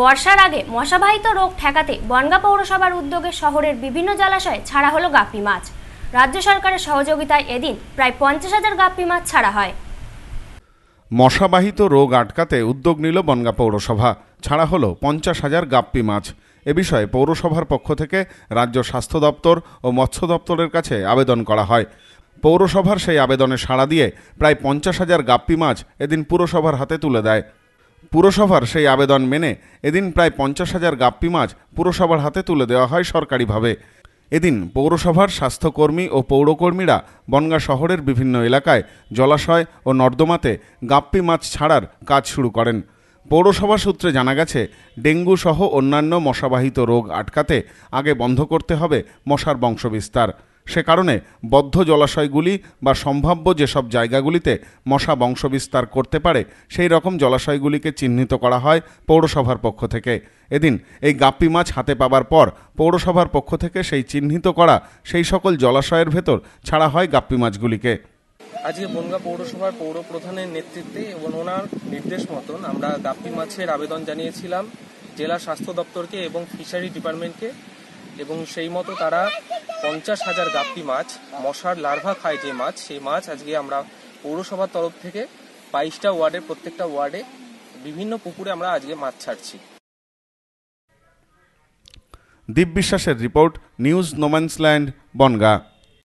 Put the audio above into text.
বর্ষার আগে মশাবাহিত রোগ ঠেকাতে বনগা পৌরসভার উদ্যোগে শহরের বিভিন্ন জলাশয়ে ছাড়া হলো গাপ্পি মাছ রাজ্য সরকারের সহযোগিতায় এদিন প্রায় পঞ্চাশ হাজার গাপ্পি মাছ ছাড়া হয় মশাবাহিত রোগ আটকাতে উদ্যোগ নিল বনগা পৌরসভা ছাড়া হলো পঞ্চাশ হাজার গাপ্পি মাছ এ বিষয়ে পৌরসভার পক্ষ থেকে রাজ্য স্বাস্থ্য দপ্তর ও মৎস্য দপ্তরের কাছে আবেদন করা হয় পৌরসভার সেই আবেদনে সাড়া দিয়ে প্রায় পঞ্চাশ হাজার গাপ্পি মাছ এদিন পুরসভার হাতে তুলে দেয় পুরসভার সেই আবেদন মেনে এদিন প্রায় পঞ্চাশ হাজার গাপ্পি মাছ পুরসভার হাতে তুলে দেওয়া হয় সরকারিভাবে এদিন পৌরসভার স্বাস্থ্যকর্মী ও পৌরকর্মীরা বনগা শহরের বিভিন্ন এলাকায় জলাশয় ও নর্দমাতে গাপ্পি মাছ ছাড়ার কাজ শুরু করেন পৌরসভা সূত্রে জানা গেছে ডেঙ্গু সহ অন্যান্য মশাবাহিত রোগ আটকাতে আগে বন্ধ করতে হবে মশার বংশবিস্তার সে কারণে বদ্ধ জলাশয়গুলি বা সম্ভাব্য যেসব জায়গাগুলিতে মশা বংশবিস্তার করতে পারে সেই রকম জলাশয়গুলিকে চিহ্নিত করা হয় পৌরসভার পক্ষ থেকে এদিন এই গাপ্পি মাছ হাতে পাবার পর পৌরসভার পক্ষ থেকে সেই চিহ্নিত করা সেই সকল জলাশয়ের ভেতর ছাড়া হয় গাপ্পি মাছগুলিকে আজকে বনগা পৌরসভার পৌর প্রধানের নেতৃত্বে এবং ওনার নির্দেশ মতন আমরা গাপ্পি মাছের আবেদন জানিয়েছিলাম জেলা স্বাস্থ্য দপ্তরকে এবং ফিশারি ডিপার্টমেন্টকে এবং সেই মতো তারা পঞ্চাশ হাজার গাপ্তি মাছ মশার লার্ভা খায় যে মাছ সেই মাছ আজকে আমরা পৌরসভার তরফ থেকে বাইশটা ওয়ার্ডের প্রত্যেকটা ওয়ার্ডে বিভিন্ন পুকুরে আমরা আজকে মাছ ছাড়ছি দীপ বিশ্বাসের রিপোর্ট নিউজ নোম্যান্সল্যান্ড বনগা